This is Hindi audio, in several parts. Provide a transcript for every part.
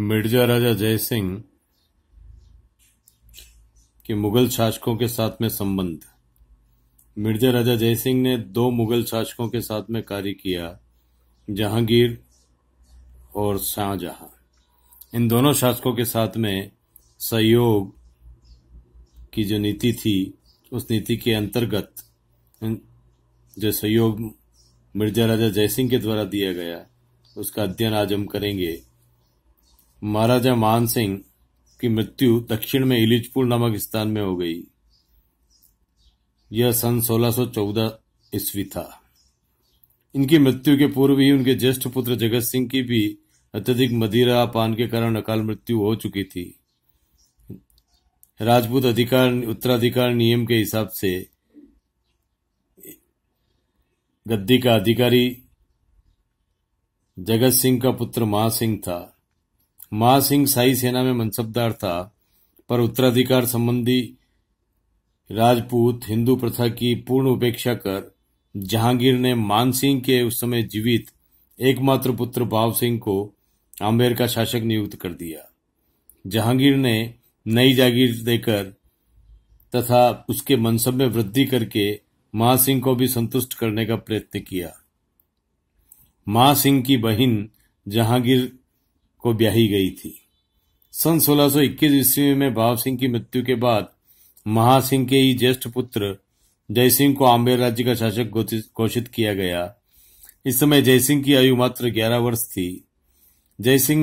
मिर्जा राजा जय सिंह के मुगल शासकों के साथ में संबंध मिर्जा राजा जय सिंह ने दो मुगल शासकों के साथ में कार्य किया जहांगीर और शाहजहां इन दोनों शासकों के साथ में सहयोग की जो नीति थी उस नीति के अंतर्गत जो सहयोग मिर्जा राजा जयसिंह के द्वारा दिया गया उसका अध्ययन आज हम करेंगे महाराजा मान सिंह की मृत्यु दक्षिण में इलिजपुर नामक स्थान में हो गई यह सन 1614 ईस्वी था इनकी मृत्यु के पूर्व ही उनके ज्येष्ठ पुत्र जगत सिंह की भी अत्यधिक मदिरा पान के कारण अकाल मृत्यु हो चुकी थी राजपूत अधिकार उत्तराधिकार नियम के हिसाब से गद्दी का अधिकारी जगत सिंह का पुत्र मां सिंह था मां सिंह साई सेना में मनसबदार था पर उत्तराधिकार संबंधी राजपूत हिंदू प्रथा की पूर्ण उपेक्षा कर जहांगीर ने मान सिंह के उस समय जीवित एकमात्र पुत्र भाव सिंह को आमेर का शासक नियुक्त कर दिया जहांगीर ने नई जागीर देकर तथा उसके मनसब में वृद्धि करके मां सिंह को भी संतुष्ट करने का प्रयत्न किया मां सिंह की बहन जहांगीर को ब्याही गई थी सन 1621 ईस्वी में भाव सिंह की मृत्यु के बाद महासिंह के ही ज्येष्ठ पुत्र जयसिंह को आम्बेर राज्य का शासक घोषित किया गया इस समय जयसिंह की आयु मात्र 11 वर्ष थी जयसिंह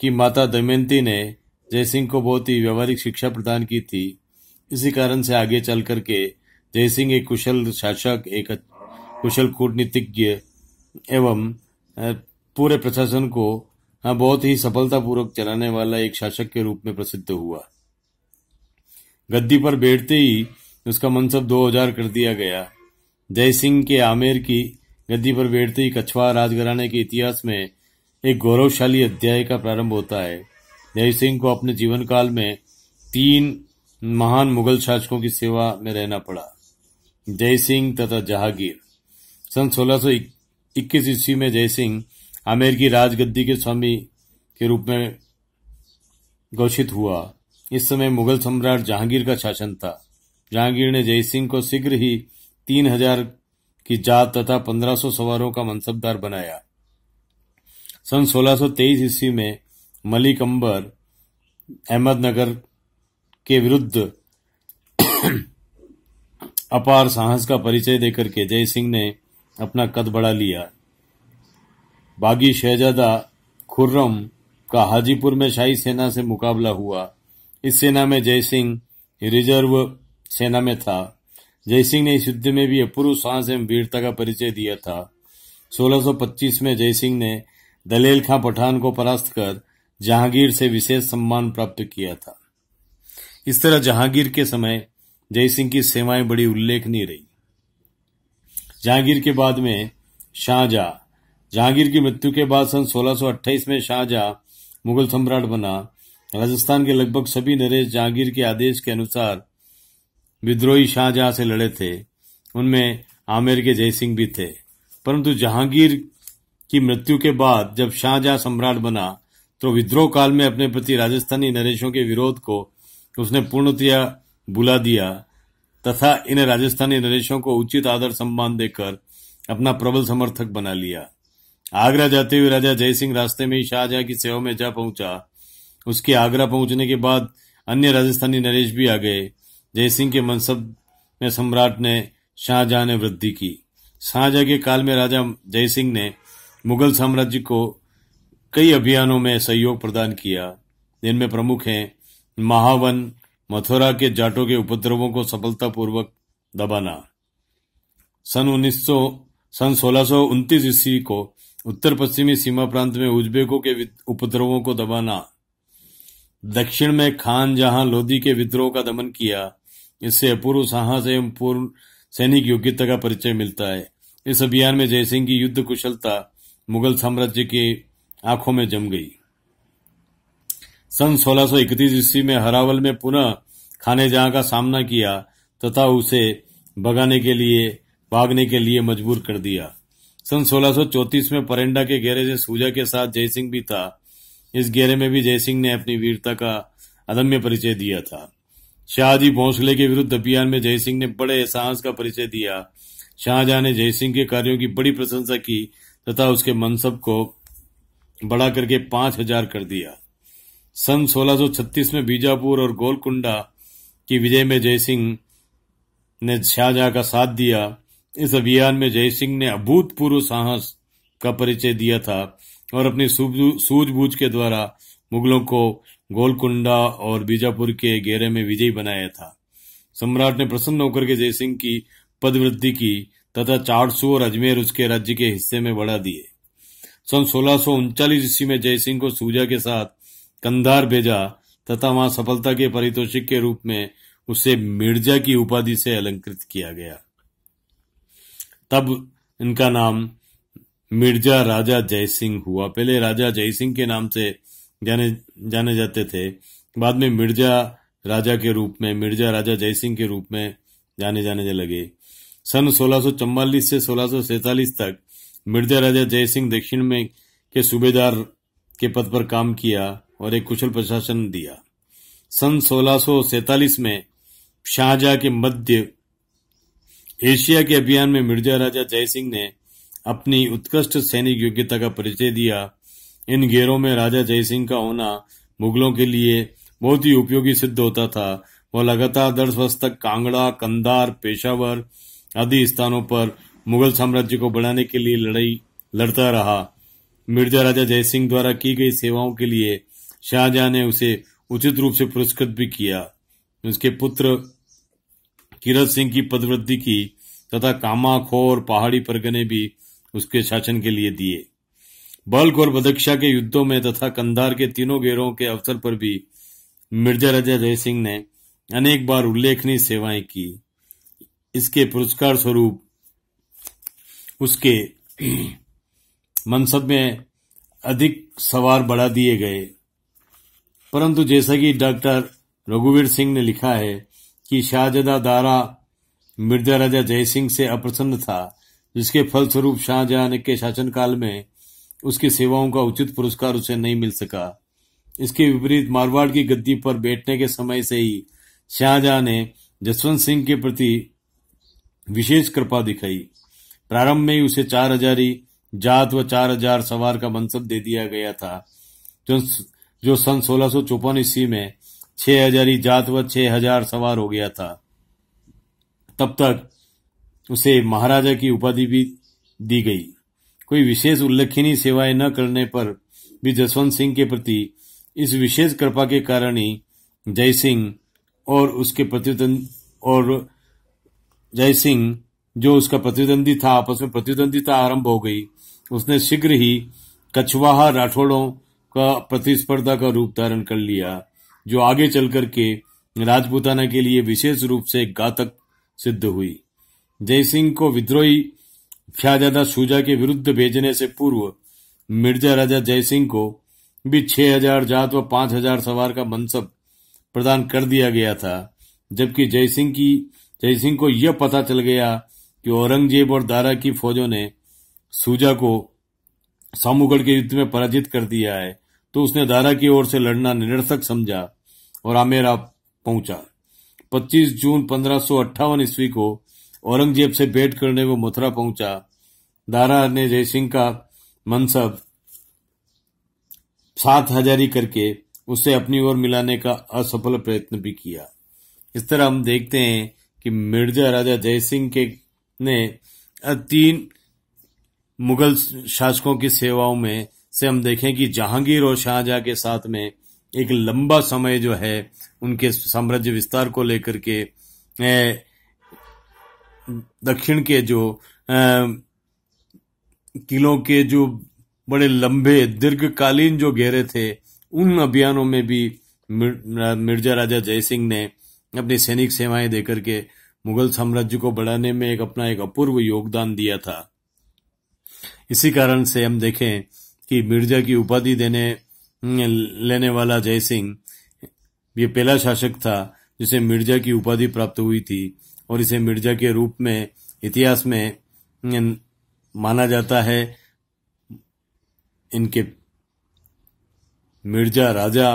की माता दमयंती ने जयसिंह को बहुत ही व्यवहारिक शिक्षा प्रदान की थी इसी कारण से आगे चल करके जयसिंह एक कुशल शासक एक कुशल कूटनीतिज्ञ एवं पूरे प्रशासन को हाँ बहुत ही सफलतापूर्वक चलाने वाला एक शासक के रूप में प्रसिद्ध हुआ गद्दी पर बैठते ही उसका मनसब 2000 कर दिया गया जय सिंह के आमेर की गद्दी पर बैठते ही कछवा राजघराने के इतिहास में एक गौरवशाली अध्याय का प्रारंभ होता है जय सिंह को अपने जीवन काल में तीन महान मुगल शासकों की सेवा में रहना पड़ा जय सिंह तथा जहांगीर सन सोलह इक्कीस ईस्वी में जय सिंह आमेर की राजगद्दी के स्वामी के रूप में घोषित हुआ इस समय मुगल सम्राट जहांगीर का शासन था जहांगीर ने जय सिंह को शीघ्र ही तीन हजार की जात तथा पंद्रह सौ सवारों का मनसबदार बनाया सन 1623 ईस्वी में मलिक अंबर अहमदनगर के विरुद्ध अपार साहस का परिचय देकर के जय सिंह ने अपना कद बढ़ा लिया बागी शहजादा खुर्रम का हाजीपुर में शाही सेना से मुकाबला हुआ इस सेना में जयसिंह रिजर्व सेना में था जयसिंह ने इस युद्ध में भी अपूर्व साहस एवं वीरता का परिचय दिया था 1625 में जयसिंह ने दलेल खां पठान को परास्त कर जहांगीर से विशेष सम्मान प्राप्त किया था इस तरह जहांगीर के समय जयसिंह की सेवाएं बड़ी उल्लेखनीय रही जहांगीर के बाद में शाहजहा जहांगीर की मृत्यु के बाद सन 1628 में शाहजहा मुगल सम्राट बना राजस्थान के लगभग सभी नरेश जहांगीर के आदेश के अनुसार विद्रोही शाहजहां से लड़े थे उनमें आमेर के जयसिंह भी थे परंतु जहांगीर की मृत्यु के बाद जब शाहजहां सम्राट बना तो विद्रोह काल में अपने प्रति राजस्थानी नरेशों के विरोध को उसने पूर्णतया बुला दिया तथा इन राजस्थानी नरेशों को उचित आदर सम्मान देकर अपना प्रबल समर्थक बना लिया आगरा जाते हुए राजा जयसिंह रास्ते में ही शाहजहां की सेवा में जा पहुंचा उसके आगरा पहुंचने के बाद अन्य राजस्थानी नरेश भी आ गए जयसिंह के मनसब में सम्राट ने शाहजहां ने वृद्धि की शाहजहां के काल में राजा जयसिंह ने मुगल साम्राज्य को कई अभियानों में सहयोग प्रदान किया जिनमें प्रमुख हैं महावन मथुरा के जाटों के उपद्रवों को सफलतापूर्वक दबाना सन उन्नीस सन सोलह ईस्वी को उत्तर पश्चिमी सीमा प्रांत में उज्बेकों के उपद्रवों को दबाना दक्षिण में खान जहां लोधी के विद्रोह का दमन किया इससे अपूर्व साहस एवं पूर्व सैनिक योग्यता का परिचय मिलता है इस अभियान में जयसिंह की युद्ध कुशलता मुगल साम्राज्य की आंखों में जम गई सन 1631 ईस्वी में हरावल में पुनः खाने जहां का सामना किया तथा उसे भगाने के लिए भागने के लिए मजबूर कर दिया सन 1634 में परेंडा के घेरे से सूजा के साथ जयसिंह भी था इस घेरे में भी जयसिंह ने अपनी वीरता का अदम्य परिचय दिया था शाहजी भोंसले के विरुद्ध अभियान में जयसिंह ने बड़े एहसास का परिचय दिया शाहजहां ने जयसिंह के कार्यों की बड़ी प्रशंसा की तथा उसके मनसब को बढ़ा करके पांच हजार कर दिया सन 1636 में बीजापुर और गोलकुंडा की विजय में जयसिंह ने शाहजहां का साथ दिया इस अभियान में जयसिंह ने अभूतपूर्व साहस का परिचय दिया था और अपनी सूझबूझ के द्वारा मुगलों को गोलकुंडा और बीजापुर के घेरे में विजयी बनाया था सम्राट ने प्रसन्न होकर के जयसिंह की पदवृद्धि की तथा चारसू और अजमेर उसके राज्य के हिस्से में बढ़ा दिए सन सोलह ईस्वी में जयसिंह को सूजा के साथ कंधार भेजा तथा वहां सफलता के पारितोषिक के रूप में उसे मिर्जा की उपाधि से अलंकृत किया गया तब इनका नाम मिर्जा राजा जयसिंह हुआ पहले राजा जयसिंह के नाम से जाने जाने जाते थे बाद में मिर्जा राजा के रूप में मिर्जा राजा जयसिंह के रूप में जाने जाने लगे सन सोलह से सोलह तक मिर्जा राजा जयसिंह दक्षिण में के सूबेदार के पद पर काम किया और एक कुशल प्रशासन दिया सन सोलह में शाहजहा के मध्य एशिया के अभियान में मिर्जा राजा जय सिंह ने अपनी उत्कृष्ट सैनिक योग्यता का परिचय दिया इन घेरों में राजा जय सिंह का होना मुगलों के लिए बहुत ही उपयोगी सिद्ध होता था वह लगातार दस वर्ष तक कांगड़ा कंदार पेशावर आदि स्थानों पर मुगल साम्राज्य को बढ़ाने के लिए लड़ाई लड़ता रहा मिर्जा राजा जय सिंह द्वारा की गई सेवाओं के लिए शाहजहां ने उसे उचित रूप से पुरस्कृत भी किया उसके पुत्र किरत सिंह की पदवृद्धि की तथा खो और पहाड़ी परगने भी उसके शासन के लिए दिए बल्क और बदक्षा के युद्धों में तथा कंधार के तीनों गेरों के अवसर पर भी मिर्जा राजा जय सिंह ने अनेक बार उल्लेखनीय सेवाएं की इसके पुरस्कार स्वरूप उसके मनसब में अधिक सवार बढ़ा दिए गए परंतु जैसा कि डॉक्टर रघुवीर सिंह ने लिखा है कि शाहजदा दारा मिर्जा राजा जयसिंह से अप्रसन्न था जिसके फलस्वरूप शाहजहां के शासनकाल में उसकी सेवाओं का उचित पुरस्कार उसे नहीं मिल सका इसके विपरीत मारवाड़ की गद्दी पर बैठने के समय से ही शाहजहां ने जसवंत सिंह के प्रति विशेष कृपा दिखाई प्रारंभ में ही उसे चार हजारी जात व चार हजार सवार का मनसब दे दिया गया था जो सन सोलह ईस्वी में छह हजारी व छह हजार सवार हो गया था तब तक उसे महाराजा की उपाधि भी दी गई कोई विशेष उल्लेखनीय सेवाएं न करने पर भी जसवंत सिंह के प्रति इस विशेष कृपा के कारण ही जय सिंह और उसके प्रतिद्वंद और जय सिंह जो उसका प्रतिद्वंदी था आपस में प्रतिद्वंदिता आरंभ हो गई उसने शीघ्र ही कछवाहा राठौड़ों का प्रतिस्पर्धा का रूप धारण कर लिया जो आगे चलकर के राजपूताना के लिए विशेष रूप से घातक सिद्ध हुई जयसिंह को विद्रोही शाहजादा सूजा के विरुद्ध भेजने से पूर्व मिर्जा राजा जयसिंह को भी छह हजार जात व पांच हजार सवार का मनसब प्रदान कर दिया गया था जबकि जयसिंह की जयसिंह को यह पता चल गया कि औरंगजेब और दारा की फौजों ने सूजा को सामूगढ़ के युद्ध में पराजित कर दिया है तो उसने दारा की ओर से लड़ना निरर्थक समझा और आमेरा पहुंचा 25 जून पंद्रह ईस्वी को औरंगजेब से भेंट करने वो मथुरा पहुंचा दारा ने जयसिंह का मनसब सात हजारी करके उसे अपनी ओर मिलाने का असफल प्रयत्न भी किया इस तरह हम देखते हैं कि मिर्जा राजा जयसिंह के ने तीन मुगल शासकों की सेवाओं में से हम देखें कि जहांगीर और शाहजहां के साथ में एक लंबा समय जो है उनके साम्राज्य विस्तार को लेकर के दक्षिण के जो किलों के जो बड़े लंबे दीर्घकालीन जो घेरे थे उन अभियानों में भी मिर्जा राजा जयसिंह ने अपनी सैनिक सेवाएं देकर के मुगल साम्राज्य को बढ़ाने में एक अपना एक अपूर्व योगदान दिया था इसी कारण से हम देखें कि मिर्जा की उपाधि देने लेने वाला जय सिंह ये पहला शासक था जिसे मिर्जा की उपाधि प्राप्त हुई थी और इसे मिर्जा के रूप में इतिहास में माना जाता है इनके मिर्जा राजा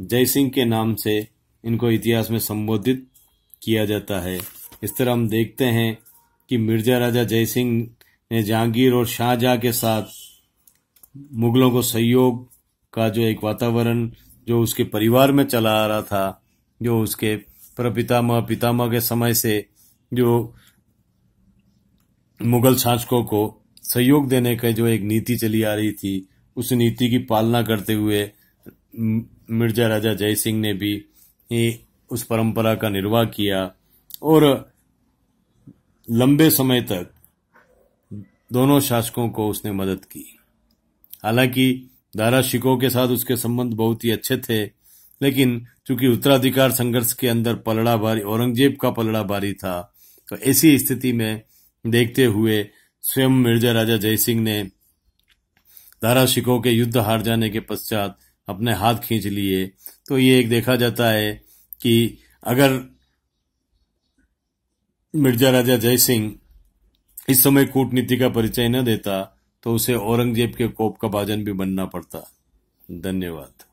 जय सिंह के नाम से इनको इतिहास में संबोधित किया जाता है इस तरह हम देखते हैं कि मिर्जा राजा जय सिंह ने जहांगीर और शाहजहां के साथ मुगलों को सहयोग का जो एक वातावरण जो उसके परिवार में चला आ रहा था जो उसके प्रपितामह पितामह के समय से जो मुगल शासकों को सहयोग देने का जो एक नीति चली आ रही थी उस नीति की पालना करते हुए मिर्जा राजा जय सिंह ने भी उस परंपरा का निर्वाह किया और लंबे समय तक दोनों शासकों को उसने मदद की हालांकि दारा शिको के साथ उसके संबंध बहुत ही अच्छे थे लेकिन चूंकि उत्तराधिकार संघर्ष के अंदर पलड़ा भारी औरंगजेब का पलड़ा भारी था तो ऐसी स्थिति में देखते हुए स्वयं मिर्जा राजा जयसिंह ने दारा शिको के युद्ध हार जाने के पश्चात अपने हाथ खींच लिए तो ये एक देखा जाता है कि अगर मिर्जा राजा जयसिंह इस समय कूटनीति का परिचय न देता तो उसे औरंगजेब के कोप का भाजन भी बनना पड़ता धन्यवाद